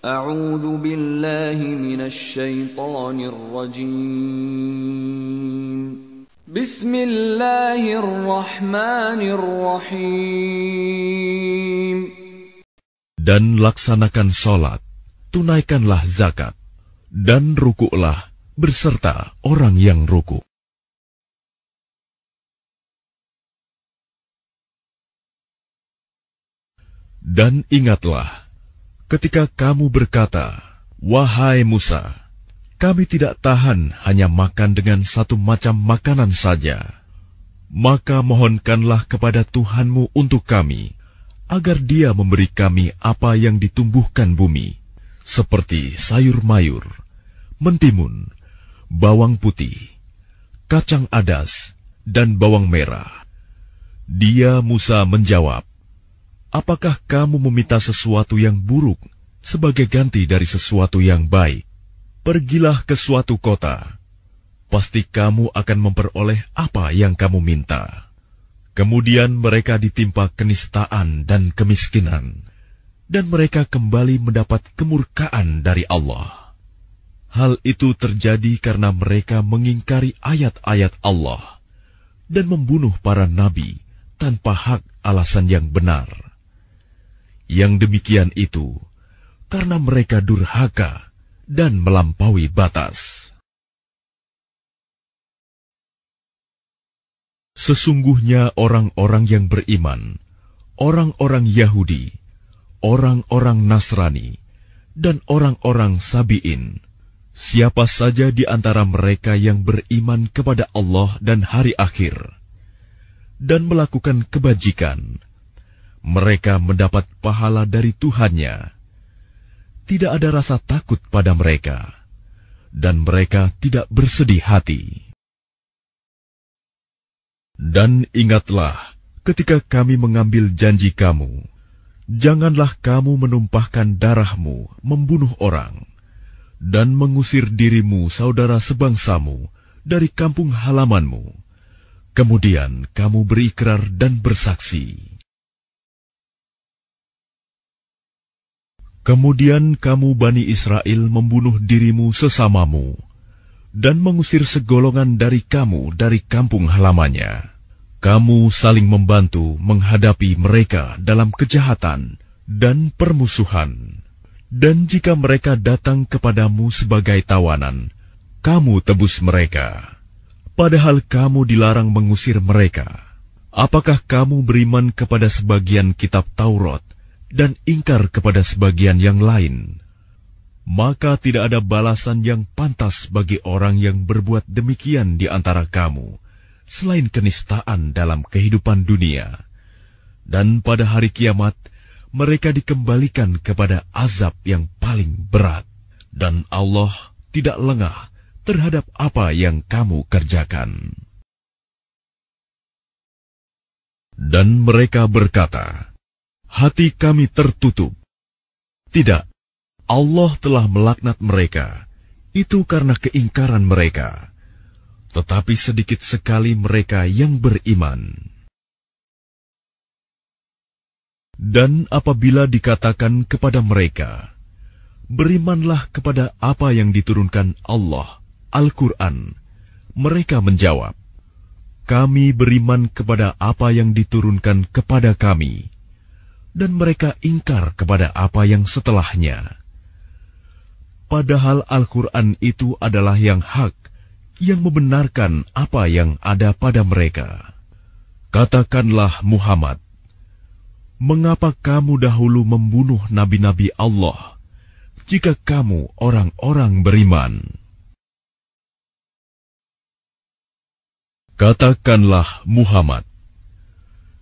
أعوذ بالله من الشيطان الرجيم بسم الله الرحمن الرحيم Dan laksanakan sholat, tunaikanlah zakat, dan rukuklah berserta orang yang ruku. Dan ingatlah, ketika kamu berkata, "Wahai Musa, kami tidak tahan hanya makan dengan satu macam makanan saja." Maka mohonkanlah kepada Tuhanmu untuk kami, agar Dia memberi kami apa yang ditumbuhkan bumi, seperti sayur mayur, mentimun, bawang putih, kacang adas, dan bawang merah. Dia Musa menjawab, Apakah kamu meminta sesuatu yang buruk sebagai ganti dari sesuatu yang baik? Pergilah ke suatu kota. Pasti kamu akan memperoleh apa yang kamu minta. Kemudian mereka ditimpa kenistaan dan kemiskinan, dan mereka kembali mendapat kemurkaan dari Allah. Hal itu terjadi karena mereka mengingkari ayat-ayat Allah dan membunuh para nabi tanpa hak alasan yang benar yang demikian itu karena mereka durhaka dan melampaui batas. Sesungguhnya orang-orang yang beriman, orang-orang Yahudi, orang-orang Nasrani, dan orang-orang Sabi'in, siapa saja di antara mereka yang beriman kepada Allah dan hari akhir, dan melakukan kebajikan, mereka mendapat pahala dari Tuhannya. Tidak ada rasa takut pada mereka, dan mereka tidak bersedih hati. Dan ingatlah, ketika kami mengambil janji kamu, janganlah kamu menumpahkan darahmu membunuh orang, dan mengusir dirimu saudara sebangsamu dari kampung halamanmu. Kemudian kamu berikrar dan bersaksi. Kemudian kamu Bani Israel membunuh dirimu sesamamu dan mengusir segolongan dari kamu dari kampung halamannya. Kamu saling membantu menghadapi mereka dalam kejahatan dan permusuhan. Dan jika mereka datang kepadamu sebagai tawanan, kamu tebus mereka. Padahal kamu dilarang mengusir mereka. Apakah kamu beriman kepada sebagian kitab Taurat – dan ingkar kepada sebagian yang lain, maka tidak ada balasan yang pantas bagi orang yang berbuat demikian di antara kamu, selain kenistaan dalam kehidupan dunia. Dan pada hari kiamat, mereka dikembalikan kepada azab yang paling berat. Dan Allah tidak lengah terhadap apa yang kamu kerjakan. Dan mereka berkata, hati kami tertutup. Tidak, Allah telah melaknat mereka. Itu karena keingkaran mereka. Tetapi sedikit sekali mereka yang beriman. Dan apabila dikatakan kepada mereka, Berimanlah kepada apa yang diturunkan Allah, Al-Quran. Mereka menjawab, Kami beriman kepada apa yang diturunkan kepada kami dan mereka ingkar kepada apa yang setelahnya. Padahal Al-Quran itu adalah yang hak, yang membenarkan apa yang ada pada mereka. Katakanlah Muhammad, mengapa kamu dahulu membunuh nabi-nabi Allah, jika kamu orang-orang beriman? Katakanlah Muhammad,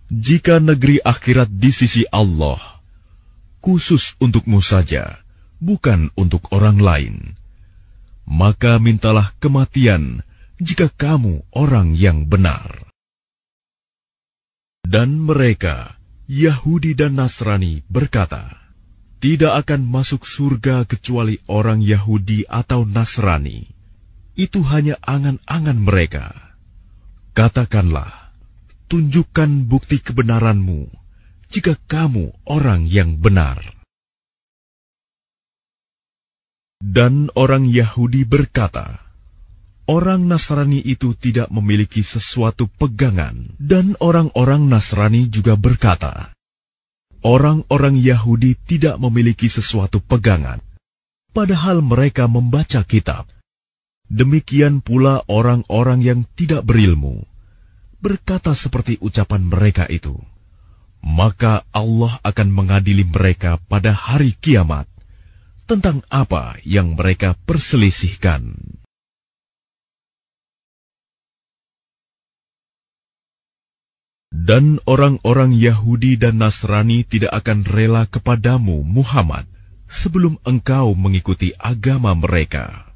jika negeri akhirat di sisi Allah khusus untukmu saja, bukan untuk orang lain, maka mintalah kematian jika kamu orang yang benar. Dan mereka, Yahudi dan Nasrani, berkata, "Tidak akan masuk surga kecuali orang Yahudi atau Nasrani." Itu hanya angan-angan mereka. Katakanlah, tunjukkan bukti kebenaranmu jika kamu orang yang benar. Dan orang Yahudi berkata, Orang Nasrani itu tidak memiliki sesuatu pegangan, dan orang-orang Nasrani juga berkata, Orang-orang Yahudi tidak memiliki sesuatu pegangan, padahal mereka membaca kitab. Demikian pula orang-orang yang tidak berilmu, berkata seperti ucapan mereka itu, maka Allah akan mengadili mereka pada hari kiamat tentang apa yang mereka perselisihkan. Dan orang-orang Yahudi dan Nasrani tidak akan rela kepadamu, Muhammad, sebelum engkau mengikuti agama mereka.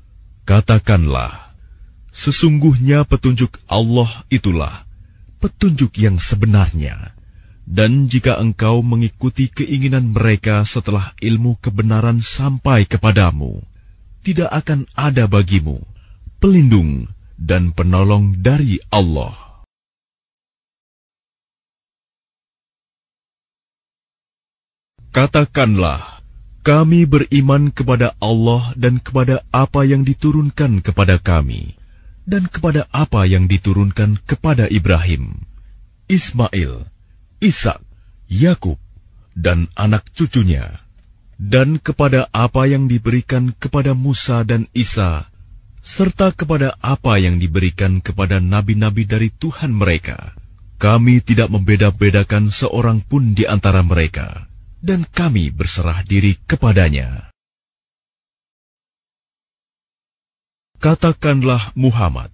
Katakanlah, sesungguhnya petunjuk Allah itulah petunjuk yang sebenarnya. Dan jika engkau mengikuti keinginan mereka setelah ilmu kebenaran sampai kepadamu, tidak akan ada bagimu pelindung dan penolong dari Allah. Katakanlah, kami beriman kepada Allah dan kepada apa yang diturunkan kepada kami dan kepada apa yang diturunkan kepada Ibrahim, Ismail, Ishak, Yakub, dan anak cucunya, dan kepada apa yang diberikan kepada Musa dan Isa, serta kepada apa yang diberikan kepada nabi-nabi dari Tuhan mereka. Kami tidak membeda-bedakan seorang pun di antara mereka, dan kami berserah diri kepadanya. Katakanlah Muhammad,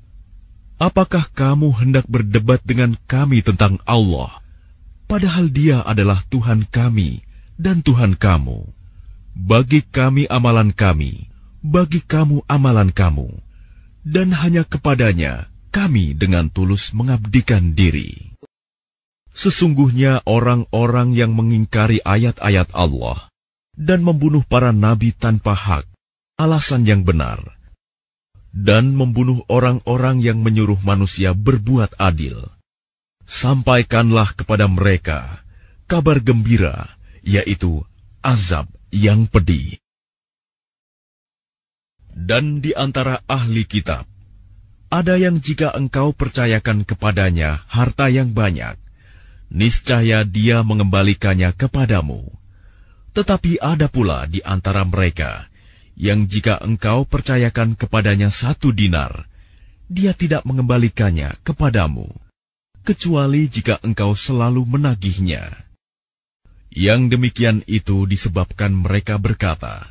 apakah kamu hendak berdebat dengan kami tentang Allah, padahal dia adalah Tuhan kami dan Tuhan kamu. Bagi kami amalan kami, bagi kamu amalan kamu, dan hanya kepadanya kami dengan tulus mengabdikan diri. Sesungguhnya orang-orang yang mengingkari ayat-ayat Allah dan membunuh para nabi tanpa hak, alasan yang benar, dan membunuh orang-orang yang menyuruh manusia berbuat adil. Sampaikanlah kepada mereka kabar gembira, yaitu azab yang pedih. Dan di antara ahli kitab, ada yang jika engkau percayakan kepadanya harta yang banyak, niscaya dia mengembalikannya kepadamu. Tetapi ada pula di antara mereka yang jika engkau percayakan kepadanya satu dinar, dia tidak mengembalikannya kepadamu, kecuali jika engkau selalu menagihnya. Yang demikian itu disebabkan mereka berkata,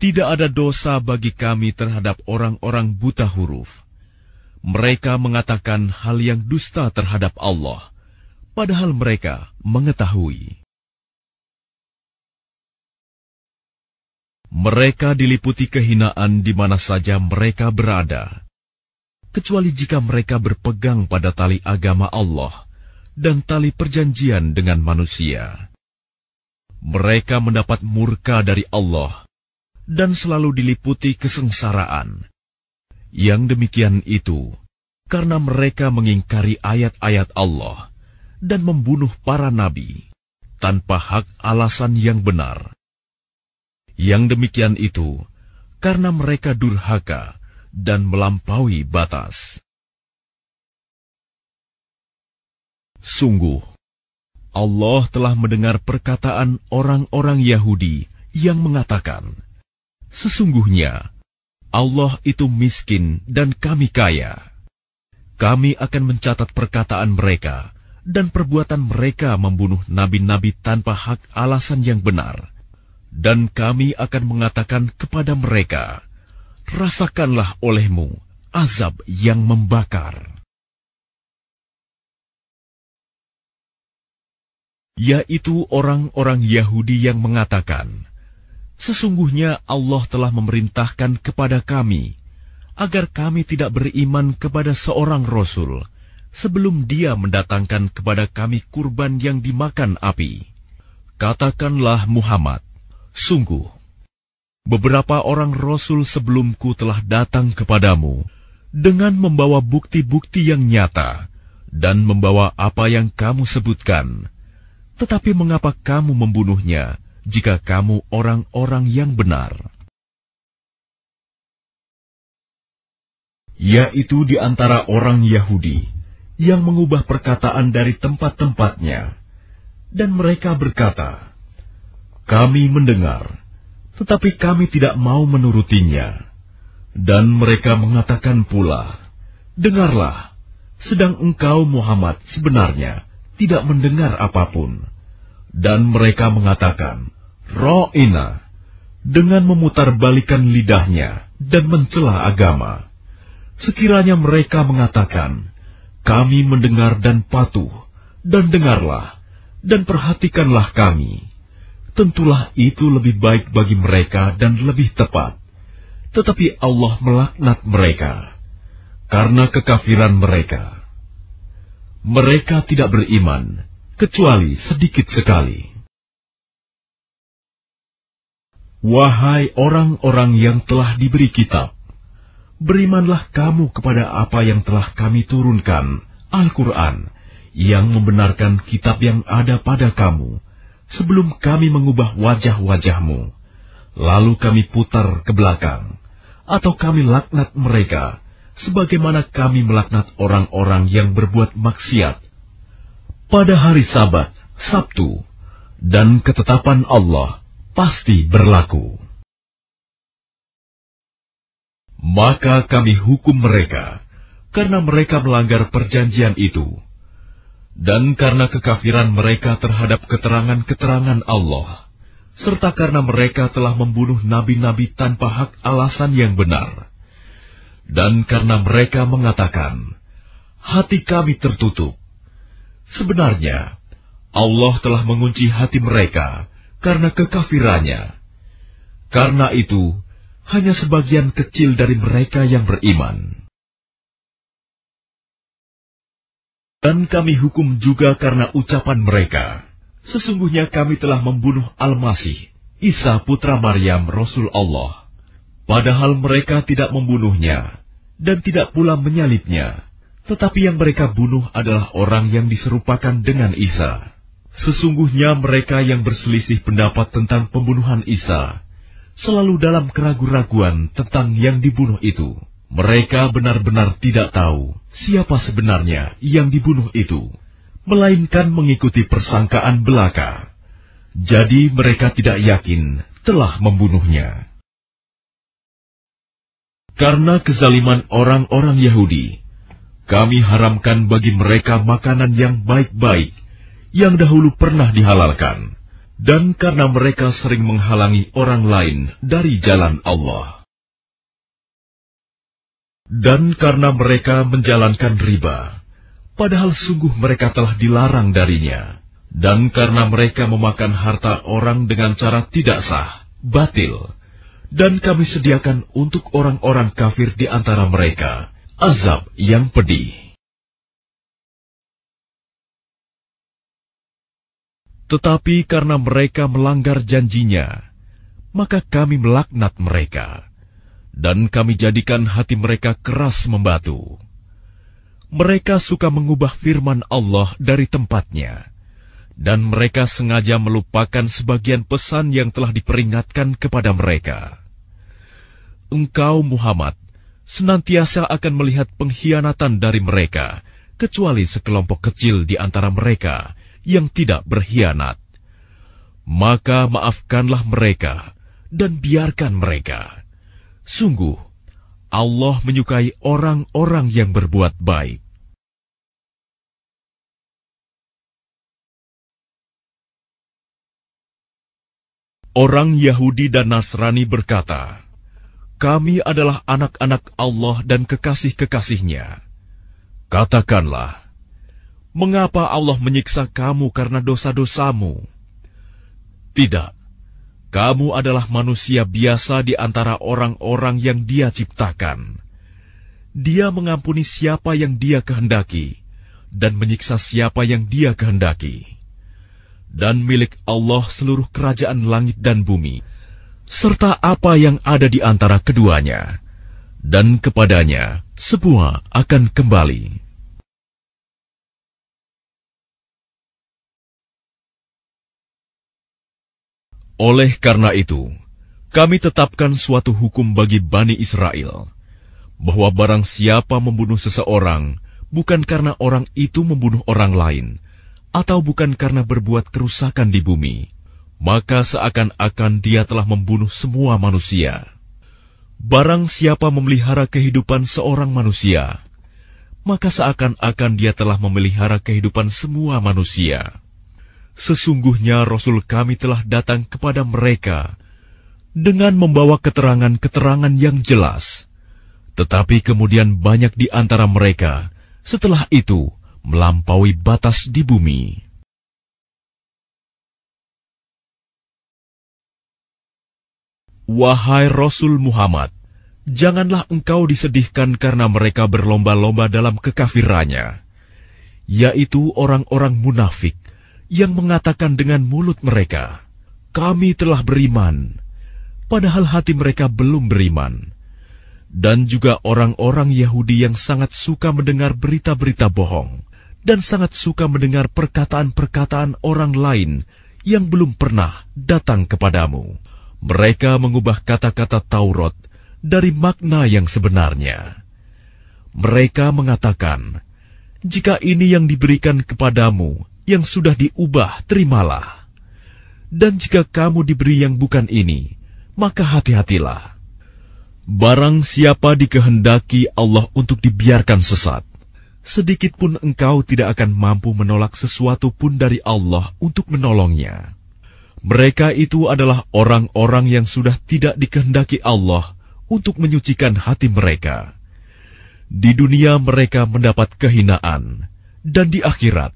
Tidak ada dosa bagi kami terhadap orang-orang buta huruf. Mereka mengatakan hal yang dusta terhadap Allah, padahal mereka mengetahui. Mereka diliputi kehinaan di mana saja mereka berada, kecuali jika mereka berpegang pada tali agama Allah dan tali perjanjian dengan manusia. Mereka mendapat murka dari Allah dan selalu diliputi kesengsaraan. Yang demikian itu karena mereka mengingkari ayat-ayat Allah dan membunuh para nabi tanpa hak alasan yang benar. Yang demikian itu karena mereka durhaka dan melampaui batas. Sungguh, Allah telah mendengar perkataan orang-orang Yahudi yang mengatakan, "Sesungguhnya Allah itu miskin dan kami kaya. Kami akan mencatat perkataan mereka dan perbuatan mereka membunuh nabi-nabi tanpa hak alasan yang benar." dan kami akan mengatakan kepada mereka, Rasakanlah olehmu azab yang membakar. Yaitu orang-orang Yahudi yang mengatakan, Sesungguhnya Allah telah memerintahkan kepada kami, agar kami tidak beriman kepada seorang Rasul, sebelum dia mendatangkan kepada kami kurban yang dimakan api. Katakanlah Muhammad, Sungguh, beberapa orang rasul sebelumku telah datang kepadamu dengan membawa bukti-bukti yang nyata dan membawa apa yang kamu sebutkan. Tetapi mengapa kamu membunuhnya jika kamu orang-orang yang benar? Yaitu di antara orang Yahudi yang mengubah perkataan dari tempat-tempatnya, dan mereka berkata, kami mendengar, tetapi kami tidak mau menurutinya. Dan mereka mengatakan pula, Dengarlah, sedang engkau Muhammad sebenarnya tidak mendengar apapun. Dan mereka mengatakan, Ro'ina, dengan memutarbalikan lidahnya dan mencela agama. Sekiranya mereka mengatakan, Kami mendengar dan patuh, dan dengarlah, dan perhatikanlah kami.' tentulah itu lebih baik bagi mereka dan lebih tepat. Tetapi Allah melaknat mereka karena kekafiran mereka. Mereka tidak beriman kecuali sedikit sekali. Wahai orang-orang yang telah diberi kitab, berimanlah kamu kepada apa yang telah kami turunkan, Al-Quran, yang membenarkan kitab yang ada pada kamu, sebelum kami mengubah wajah-wajahmu, lalu kami putar ke belakang, atau kami laknat mereka, sebagaimana kami melaknat orang-orang yang berbuat maksiat. Pada hari Sabat, Sabtu, dan ketetapan Allah pasti berlaku. Maka kami hukum mereka, karena mereka melanggar perjanjian itu dan karena kekafiran mereka terhadap keterangan-keterangan Allah, serta karena mereka telah membunuh nabi-nabi tanpa hak alasan yang benar, dan karena mereka mengatakan, "Hati kami tertutup." Sebenarnya, Allah telah mengunci hati mereka karena kekafirannya. Karena itu, hanya sebagian kecil dari mereka yang beriman. Dan kami hukum juga karena ucapan mereka. Sesungguhnya kami telah membunuh Al-Masih, Isa putra Maryam Rasul Allah. Padahal mereka tidak membunuhnya, dan tidak pula menyalibnya. Tetapi yang mereka bunuh adalah orang yang diserupakan dengan Isa. Sesungguhnya mereka yang berselisih pendapat tentang pembunuhan Isa, selalu dalam keraguan-raguan tentang yang dibunuh itu. Mereka benar-benar tidak tahu siapa sebenarnya yang dibunuh itu, melainkan mengikuti persangkaan belaka. Jadi mereka tidak yakin telah membunuhnya. Karena kezaliman orang-orang Yahudi, kami haramkan bagi mereka makanan yang baik-baik yang dahulu pernah dihalalkan, dan karena mereka sering menghalangi orang lain dari jalan Allah. Dan karena mereka menjalankan riba, padahal sungguh mereka telah dilarang darinya. Dan karena mereka memakan harta orang dengan cara tidak sah, batil, dan kami sediakan untuk orang-orang kafir di antara mereka azab yang pedih. Tetapi karena mereka melanggar janjinya, maka kami melaknat mereka dan kami jadikan hati mereka keras membatu. Mereka suka mengubah firman Allah dari tempatnya, dan mereka sengaja melupakan sebagian pesan yang telah diperingatkan kepada mereka. Engkau, Muhammad, senantiasa akan melihat pengkhianatan dari mereka, kecuali sekelompok kecil di antara mereka yang tidak berkhianat. Maka maafkanlah mereka dan biarkan mereka. Sungguh, Allah menyukai orang-orang yang berbuat baik. Orang Yahudi dan Nasrani berkata, "Kami adalah anak-anak Allah dan kekasih-kekasihnya." Katakanlah, "Mengapa Allah menyiksa kamu karena dosa-dosamu?" Tidak, kamu adalah manusia biasa di antara orang-orang yang Dia ciptakan. Dia mengampuni siapa yang Dia kehendaki dan menyiksa siapa yang Dia kehendaki. Dan milik Allah seluruh kerajaan langit dan bumi, serta apa yang ada di antara keduanya, dan kepadanya semua akan kembali. Oleh karena itu, kami tetapkan suatu hukum bagi Bani Israel, bahwa barang siapa membunuh seseorang bukan karena orang itu membunuh orang lain, atau bukan karena berbuat kerusakan di bumi, maka seakan-akan dia telah membunuh semua manusia. Barang siapa memelihara kehidupan seorang manusia, maka seakan-akan dia telah memelihara kehidupan semua manusia. Sesungguhnya Rasul kami telah datang kepada mereka dengan membawa keterangan-keterangan yang jelas. Tetapi kemudian banyak di antara mereka setelah itu melampaui batas di bumi. Wahai Rasul Muhammad, janganlah engkau disedihkan karena mereka berlomba-lomba dalam kekafirannya, yaitu orang-orang munafik yang mengatakan dengan mulut mereka, "Kami telah beriman," padahal hati mereka belum beriman, dan juga orang-orang Yahudi yang sangat suka mendengar berita-berita bohong dan sangat suka mendengar perkataan-perkataan orang lain yang belum pernah datang kepadamu. Mereka mengubah kata-kata Taurat dari makna yang sebenarnya. Mereka mengatakan, "Jika ini yang diberikan kepadamu." yang sudah diubah, terimalah. Dan jika kamu diberi yang bukan ini, maka hati-hatilah. Barang siapa dikehendaki Allah untuk dibiarkan sesat, sedikit pun engkau tidak akan mampu menolak sesuatu pun dari Allah untuk menolongnya. Mereka itu adalah orang-orang yang sudah tidak dikehendaki Allah untuk menyucikan hati mereka. Di dunia mereka mendapat kehinaan, dan di akhirat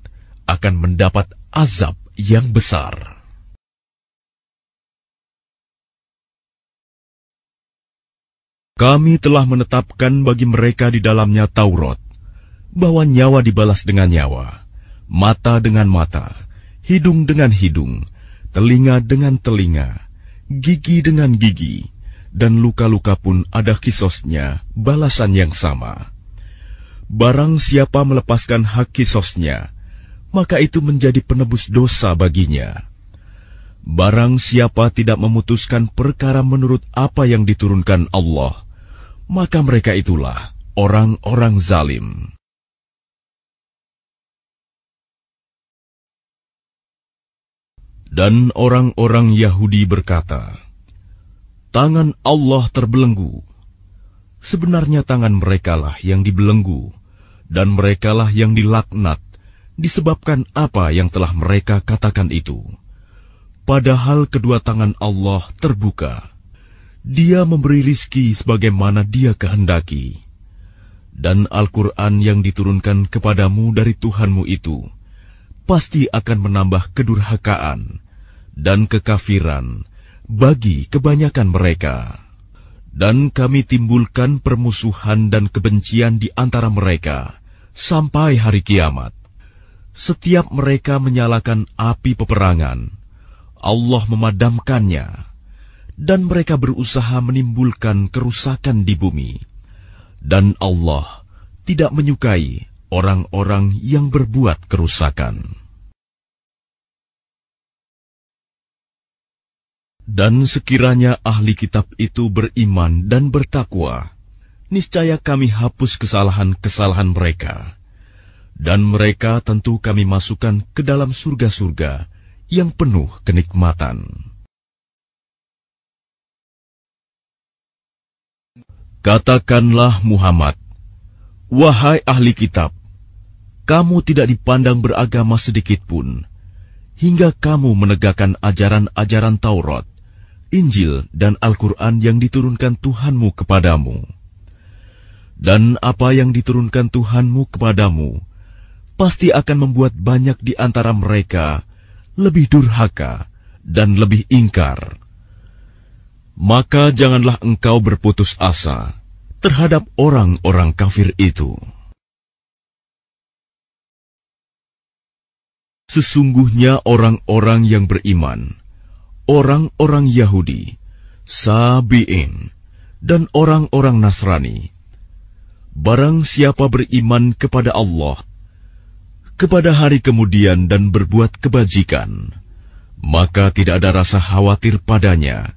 akan mendapat azab yang besar. Kami telah menetapkan bagi mereka di dalamnya Taurat, bahwa nyawa dibalas dengan nyawa, mata dengan mata, hidung dengan hidung, telinga dengan telinga, gigi dengan gigi, dan luka-luka pun ada kisosnya, balasan yang sama. Barang siapa melepaskan hak kisosnya, maka itu menjadi penebus dosa baginya. Barang siapa tidak memutuskan perkara menurut apa yang diturunkan Allah, maka mereka itulah orang-orang zalim. Dan orang-orang Yahudi berkata, "Tangan Allah terbelenggu." Sebenarnya tangan merekalah yang dibelenggu, dan merekalah yang dilaknat disebabkan apa yang telah mereka katakan itu. Padahal kedua tangan Allah terbuka. Dia memberi rizki sebagaimana dia kehendaki. Dan Al-Quran yang diturunkan kepadamu dari Tuhanmu itu pasti akan menambah kedurhakaan dan kekafiran bagi kebanyakan mereka. Dan kami timbulkan permusuhan dan kebencian di antara mereka sampai hari kiamat. Setiap mereka menyalakan api peperangan, Allah memadamkannya, dan mereka berusaha menimbulkan kerusakan di bumi. Dan Allah tidak menyukai orang-orang yang berbuat kerusakan. Dan sekiranya ahli kitab itu beriman dan bertakwa, niscaya kami hapus kesalahan-kesalahan mereka dan mereka tentu kami masukkan ke dalam surga-surga yang penuh kenikmatan. Katakanlah Muhammad, wahai ahli kitab, kamu tidak dipandang beragama sedikit pun, hingga kamu menegakkan ajaran-ajaran Taurat, Injil, dan Al-Quran yang diturunkan Tuhanmu kepadamu. Dan apa yang diturunkan Tuhanmu kepadamu, pasti akan membuat banyak di antara mereka lebih durhaka dan lebih ingkar. Maka janganlah engkau berputus asa terhadap orang-orang kafir itu. Sesungguhnya orang-orang yang beriman, orang-orang Yahudi, Sabi'in, dan orang-orang Nasrani, barang siapa beriman kepada Allah kepada hari kemudian dan berbuat kebajikan, maka tidak ada rasa khawatir padanya,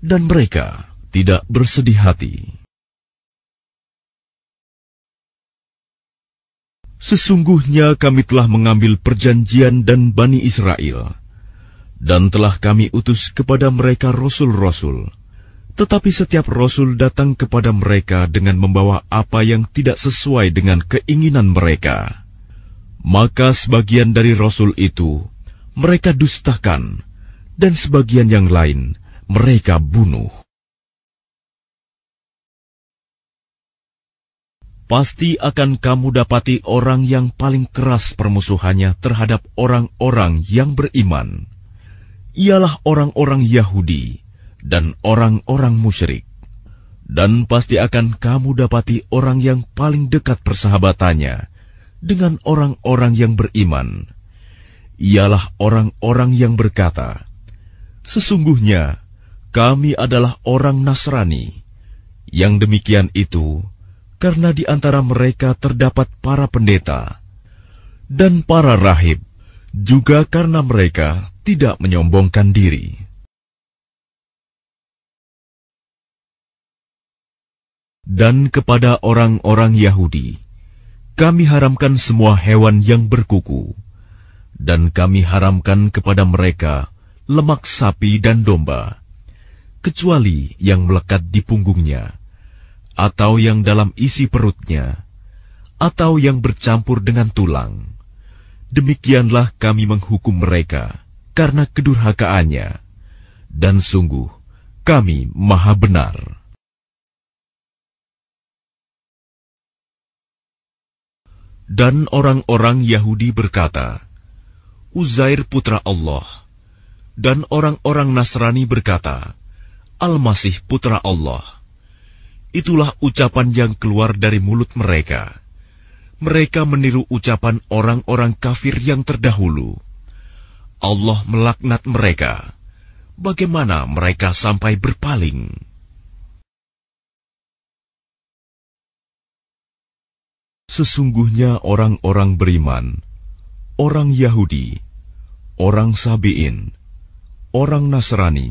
dan mereka tidak bersedih hati. Sesungguhnya kami telah mengambil perjanjian dan Bani Israel, dan telah kami utus kepada mereka rasul-rasul. Tetapi setiap rasul datang kepada mereka dengan membawa apa yang tidak sesuai dengan keinginan mereka. Maka sebagian dari rasul itu mereka dustakan, dan sebagian yang lain mereka bunuh. Pasti akan kamu dapati orang yang paling keras permusuhannya terhadap orang-orang yang beriman. Ialah orang-orang Yahudi dan orang-orang musyrik. Dan pasti akan kamu dapati orang yang paling dekat persahabatannya, dengan orang-orang yang beriman, ialah orang-orang yang berkata, "Sesungguhnya kami adalah orang Nasrani." Yang demikian itu karena di antara mereka terdapat para pendeta dan para rahib, juga karena mereka tidak menyombongkan diri. Dan kepada orang-orang Yahudi kami haramkan semua hewan yang berkuku, dan kami haramkan kepada mereka lemak sapi dan domba, kecuali yang melekat di punggungnya, atau yang dalam isi perutnya, atau yang bercampur dengan tulang. Demikianlah kami menghukum mereka karena kedurhakaannya, dan sungguh kami maha benar. Dan orang-orang Yahudi berkata, Uzair putra Allah. Dan orang-orang Nasrani berkata, Al-Masih putra Allah. Itulah ucapan yang keluar dari mulut mereka. Mereka meniru ucapan orang-orang kafir yang terdahulu. Allah melaknat mereka. Bagaimana mereka sampai berpaling? Sesungguhnya orang-orang beriman, orang Yahudi, orang Sabiin, orang Nasrani,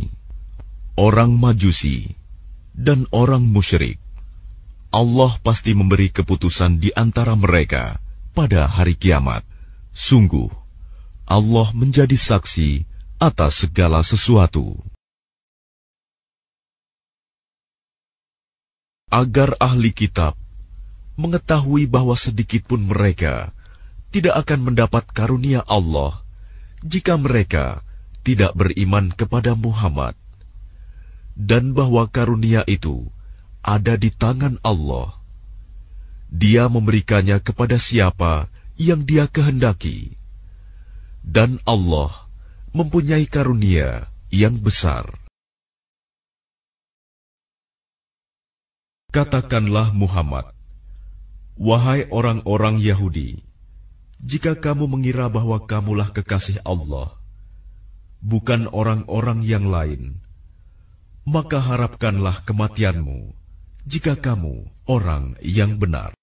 orang Majusi, dan orang musyrik. Allah pasti memberi keputusan di antara mereka pada hari kiamat. Sungguh, Allah menjadi saksi atas segala sesuatu. Agar ahli kitab mengetahui bahwa sedikitpun mereka tidak akan mendapat karunia Allah jika mereka tidak beriman kepada Muhammad, dan bahwa karunia itu ada di tangan Allah. Dia memberikannya kepada siapa yang Dia kehendaki, dan Allah mempunyai karunia yang besar. Katakanlah Muhammad, Wahai orang-orang Yahudi, jika kamu mengira bahwa kamulah kekasih Allah, bukan orang-orang yang lain, maka harapkanlah kematianmu jika kamu orang yang benar.